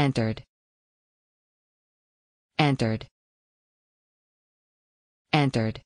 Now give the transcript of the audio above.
entered entered entered